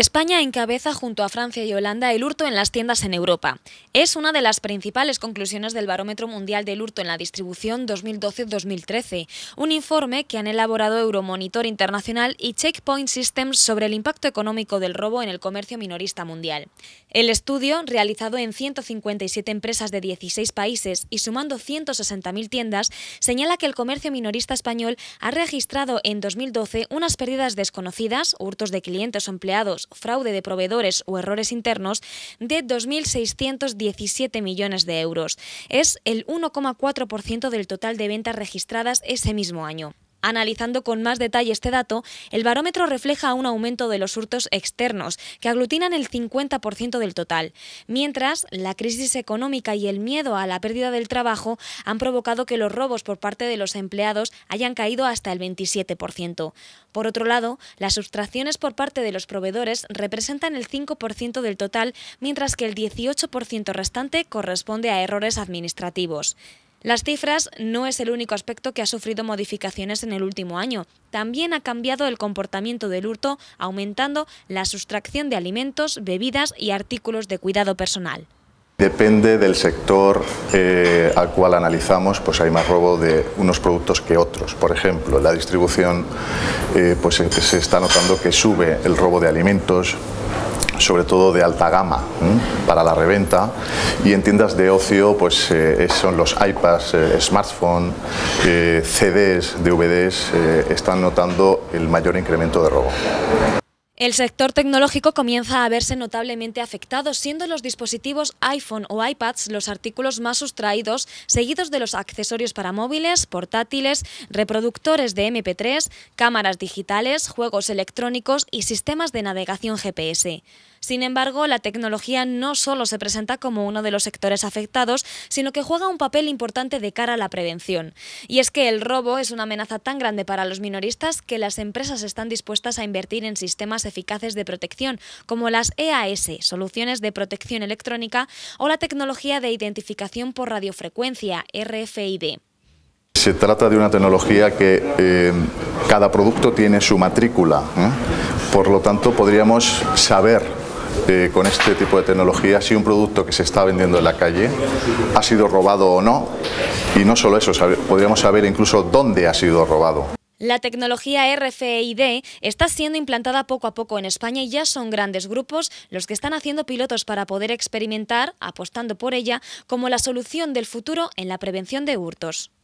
España encabeza junto a Francia y Holanda el hurto en las tiendas en Europa. Es una de las principales conclusiones del Barómetro Mundial del Hurto en la Distribución 2012-2013, un informe que han elaborado Euromonitor Internacional y Checkpoint Systems sobre el impacto económico del robo en el comercio minorista mundial. El estudio, realizado en 157 empresas de 16 países y sumando 160.000 tiendas, señala que el comercio minorista español ha registrado en 2012 unas pérdidas desconocidas, hurtos de clientes o empleados, fraude de proveedores o errores internos de 2.617 millones de euros. Es el 1,4% del total de ventas registradas ese mismo año. Analizando con más detalle este dato, el barómetro refleja un aumento de los hurtos externos, que aglutinan el 50% del total, mientras la crisis económica y el miedo a la pérdida del trabajo han provocado que los robos por parte de los empleados hayan caído hasta el 27%. Por otro lado, las sustracciones por parte de los proveedores representan el 5% del total, mientras que el 18% restante corresponde a errores administrativos. Las cifras no es el único aspecto que ha sufrido modificaciones en el último año. También ha cambiado el comportamiento del hurto, aumentando la sustracción de alimentos, bebidas y artículos de cuidado personal. Depende del sector eh, al cual analizamos, pues hay más robo de unos productos que otros. Por ejemplo, la distribución, eh, pues eh, se está notando que sube el robo de alimentos, sobre todo de alta gama para la reventa y en tiendas de ocio pues eh, son los iPads, eh, smartphones, eh, CDs, DVDs están notando el mayor incremento de robo. El sector tecnológico comienza a verse notablemente afectado, siendo los dispositivos iPhone o iPads los artículos más sustraídos, seguidos de los accesorios para móviles, portátiles, reproductores de MP3, cámaras digitales, juegos electrónicos y sistemas de navegación GPS. Sin embargo, la tecnología no solo se presenta como uno de los sectores afectados, sino que juega un papel importante de cara a la prevención. Y es que el robo es una amenaza tan grande para los minoristas que las empresas están dispuestas a invertir en sistemas eficaces de protección, como las EAS, soluciones de protección electrónica, o la tecnología de identificación por radiofrecuencia, RFID. Se trata de una tecnología que eh, cada producto tiene su matrícula, ¿eh? por lo tanto podríamos saber eh, con este tipo de tecnología si un producto que se está vendiendo en la calle ha sido robado o no. Y no solo eso, podríamos saber incluso dónde ha sido robado. La tecnología RFID está siendo implantada poco a poco en España y ya son grandes grupos los que están haciendo pilotos para poder experimentar, apostando por ella, como la solución del futuro en la prevención de hurtos.